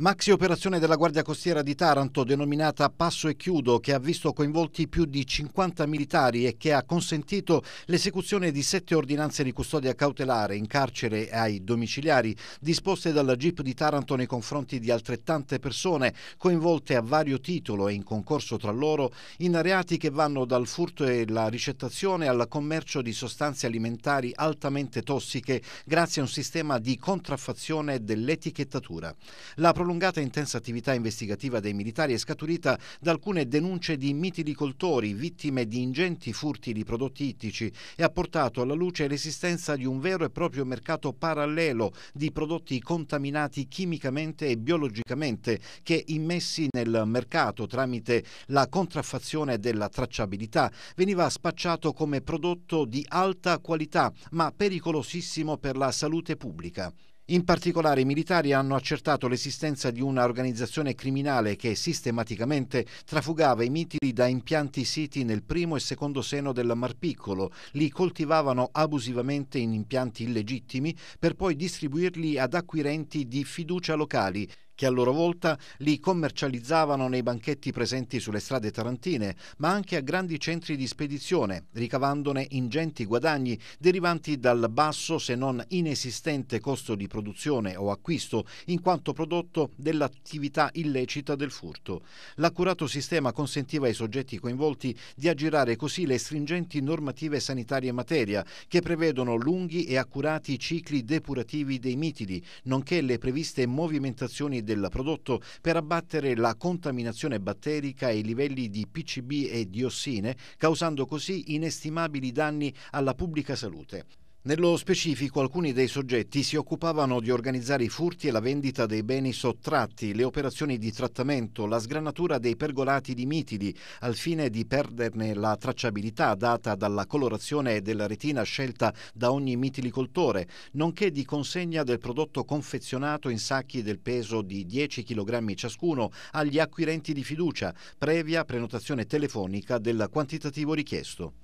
Maxi operazione della Guardia Costiera di Taranto denominata Passo e Chiudo che ha visto coinvolti più di 50 militari e che ha consentito l'esecuzione di sette ordinanze di custodia cautelare in carcere e ai domiciliari disposte dalla GIP di Taranto nei confronti di altrettante persone coinvolte a vario titolo e in concorso tra loro in reati che vanno dal furto e la ricettazione al commercio di sostanze alimentari altamente tossiche grazie a un sistema di contraffazione dell'etichettatura. La prolungata e intensa attività investigativa dei militari è scaturita da alcune denunce di mitilicoltori vittime di ingenti furti di prodotti ittici e ha portato alla luce l'esistenza di un vero e proprio mercato parallelo di prodotti contaminati chimicamente e biologicamente che immessi nel mercato tramite la contraffazione della tracciabilità veniva spacciato come prodotto di alta qualità ma pericolosissimo per la salute pubblica. In particolare i militari hanno accertato l'esistenza di un'organizzazione criminale che sistematicamente trafugava i mitili da impianti siti nel primo e secondo seno del Mar Piccolo, li coltivavano abusivamente in impianti illegittimi per poi distribuirli ad acquirenti di fiducia locali che a loro volta li commercializzavano nei banchetti presenti sulle strade tarantine, ma anche a grandi centri di spedizione, ricavandone ingenti guadagni derivanti dal basso se non inesistente costo di produzione o acquisto in quanto prodotto dell'attività illecita del furto. L'accurato sistema consentiva ai soggetti coinvolti di aggirare così le stringenti normative sanitarie in materia che prevedono lunghi e accurati cicli depurativi dei mitili, nonché le previste movimentazioni del prodotto per abbattere la contaminazione batterica e i livelli di PCB e diossine, causando così inestimabili danni alla pubblica salute. Nello specifico alcuni dei soggetti si occupavano di organizzare i furti e la vendita dei beni sottratti, le operazioni di trattamento, la sgranatura dei pergolati di mitili, al fine di perderne la tracciabilità data dalla colorazione della retina scelta da ogni mitilicoltore, nonché di consegna del prodotto confezionato in sacchi del peso di 10 kg ciascuno agli acquirenti di fiducia, previa prenotazione telefonica del quantitativo richiesto.